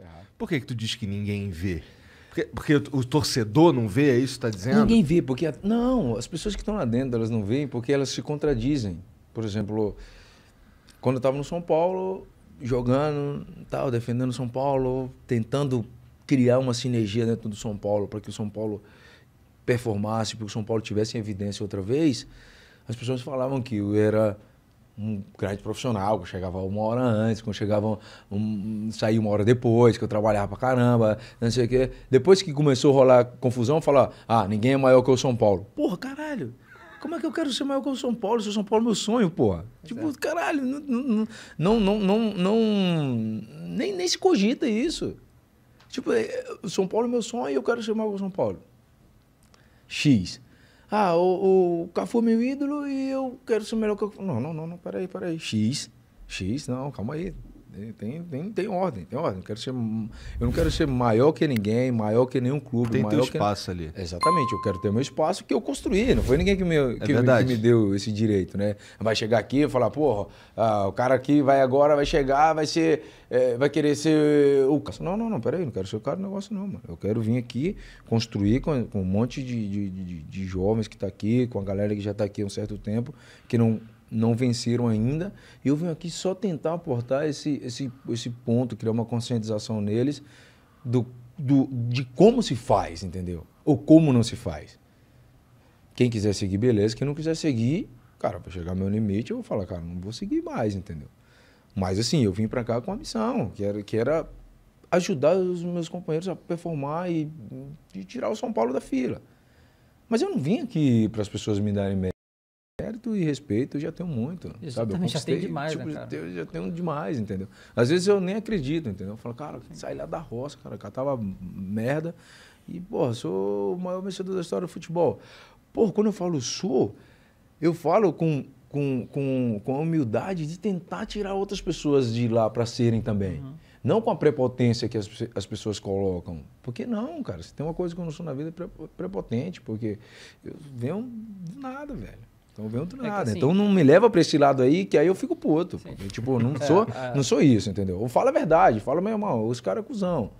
Tá errado. Por que, que tu diz que ninguém vê? Porque, porque o, torcedor não vê, é isso que está dizendo? Ninguém vê, porque. A, não, as pessoas que estão lá dentro elas não veem porque elas se contradizem. Por exemplo, quando eu estava no São Paulo, jogando, tal, defendendo São Paulo, tentando criar uma sinergia dentro do São Paulo para que o São Paulo performasse, para que o São Paulo tivesse em evidência outra vez, as pessoas falavam que eu era um grande profissional, que eu chegava uma hora antes, que eu chegava um, saía uma hora depois, que eu trabalhava pra caramba, não sei o quê. Depois que começou a rolar confusão, falava, ah, ah, ninguém é maior que o São Paulo. Porra, caralho. Como é que eu quero ser maior que o São Paulo? Se o São Paulo é meu sonho, porra. Tipo, é. caralho, não, não, não, não, nem, nem se cogita isso. Tipo, é, São Paulo é meu sonho e eu quero ser maior que o São Paulo. X. Ah, o, o Cafu é meu ídolo e eu quero ser melhor que o Não, não, não, não, peraí, peraí. X, X, não, calma aí. Tem, tem, tem ordem, tem ordem. Eu, quero ser, eu não quero ser maior que ninguém, maior que nenhum clube. Tem maior teu espaço que... ali. Exatamente, eu quero ter meu espaço que eu construí. Não foi ninguém que me, que, é que me deu esse direito, né? Vai chegar aqui e falar, porra, ah, o cara aqui vai agora, vai chegar, vai ser. É, vai querer ser o Não, não, não, peraí, não quero ser o cara do negócio, não, mano. Eu quero vir aqui construir com, com um monte de, de, de, de jovens que tá aqui, com a galera que já tá aqui há um certo tempo, que não não venceram ainda. E eu venho aqui só tentar aportar esse, esse, esse ponto, criar uma conscientização neles do, do, de como se faz, entendeu? Ou como não se faz. Quem quiser seguir, beleza. Quem não quiser seguir, cara, para chegar ao meu limite, eu vou falar, cara, não vou seguir mais, entendeu? Mas assim, eu vim para cá com a missão, que era, que era ajudar os meus companheiros a performar e, e tirar o São Paulo da fila. Mas eu não vim aqui para as pessoas me darem Respeito e respeito eu já tenho muito. Exatamente, sabe? Eu já tenho demais, tipo, né, cara? Eu já tenho demais, entendeu? Às vezes eu nem acredito, entendeu? Eu falo, cara, saí lá da roça, cara, catava merda. E, porra, sou o maior vencedor da história do futebol. Pô, quando eu falo sou, eu falo com, com, com, com a humildade de tentar tirar outras pessoas de lá para serem também. Uhum. Não com a prepotência que as, as pessoas colocam. Porque não, cara. Se tem uma coisa que eu não sou na vida, é prepotente. Porque eu venho do nada, velho. Então venho outro nada. É assim, então não me leva para esse lado aí, que aí eu fico puto. outro tipo, não é, sou, é, é. não sou isso, entendeu? Ou fala a verdade, fala, meu irmão, os caras é cuzão.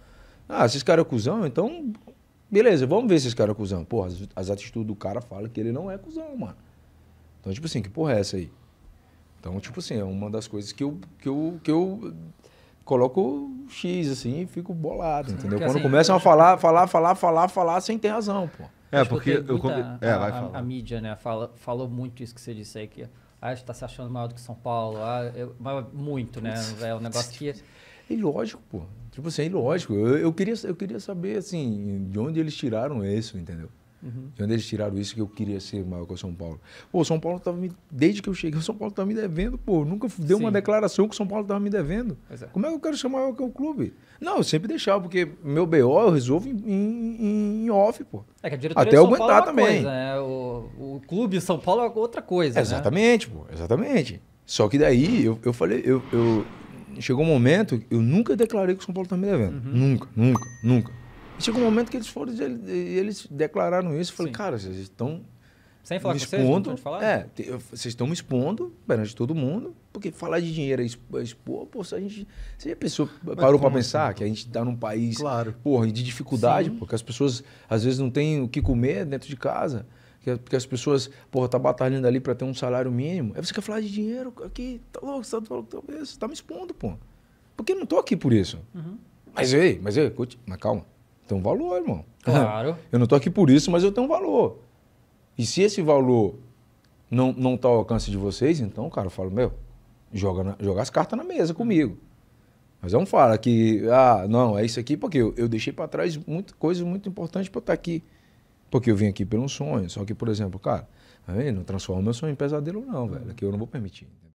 Ah, se caras cara é cuzão, então. Beleza, vamos ver se esse cara é cuzão. Porra, as, as atitudes do cara falam que ele não é cuzão, mano. Então, tipo assim, que porra é essa aí? Então, tipo assim, é uma das coisas que eu, que eu, que eu coloco X, assim, e fico bolado, entendeu? Porque, Quando assim, começam a falar, falar, falar, falar, falar, sem ter razão, porra. É, tipo, porque eu é, vai a, a, a, mídia, né, fala, falou muito isso que você disse aí, que ah, está se achando maior do que São Paulo, ah, eu, muito, né? É um negócio que. É ilógico, pô. Tipo assim, é ilógico. Eu, eu, queria, eu queria saber, assim, de onde eles tiraram isso, entendeu? Uhum. De onde eles tiraram isso que eu queria ser maior que o São Paulo? Pô, São Paulo tava me... Desde que eu cheguei, o São Paulo tava me devendo, pô. Nunca deu uma declaração que o São Paulo tava me devendo. É. Como é que eu quero chamar maior que o clube? Não, eu sempre deixava, porque meu BO eu resolvo em, em, em off, pô. É que a diretoria Até São aguentar Paulo é também. Coisa, né? o, o clube São Paulo é outra coisa. Né? exatamente, né? pô, exatamente. Só que daí eu, eu falei, eu, eu, chegou um momento, eu nunca declarei que o São Paulo tá me devendo. Uhum. Nunca, nunca, nunca. E chegou um momento que eles foram e eles declararam isso. Eu falei, Sim. cara, vocês estão. Sem falar me expondo, vocês, falar? É, vocês estão me expondo perante todo mundo, porque falar de dinheiro é, é expor, pô, se a gente. Se a pessoa Mas parou para assim? pensar assim? que a gente está num país claro. porra, de dificuldade, Sim. porque as pessoas às vezes não têm o que comer dentro de casa é, porque as pessoas, porra, tá batalhando ali para ter um salário mínimo. Aí você quer falar de dinheiro aqui, tá louco, você tá, louco, você tá me expondo, pô. Porque eu não tô aqui por isso. Uhum. Mas ei, mas ei, mas calma tem um valor, irmão. Claro. Eu não estou aqui por isso, mas eu tenho um valor. E se esse valor não não está ao alcance de vocês, então, cara, eu falo, meu, joga, na, joga as cartas na mesa comigo. Mas não fala que, ah, não, é isso aqui, porque eu, eu deixei para trás muita coisa muito importante para eu estar tá aqui. Porque eu vim aqui por um sonho. Só que, por exemplo, cara, tá não transforma meu sonho em pesadelo, não, velho, que eu não vou permitir.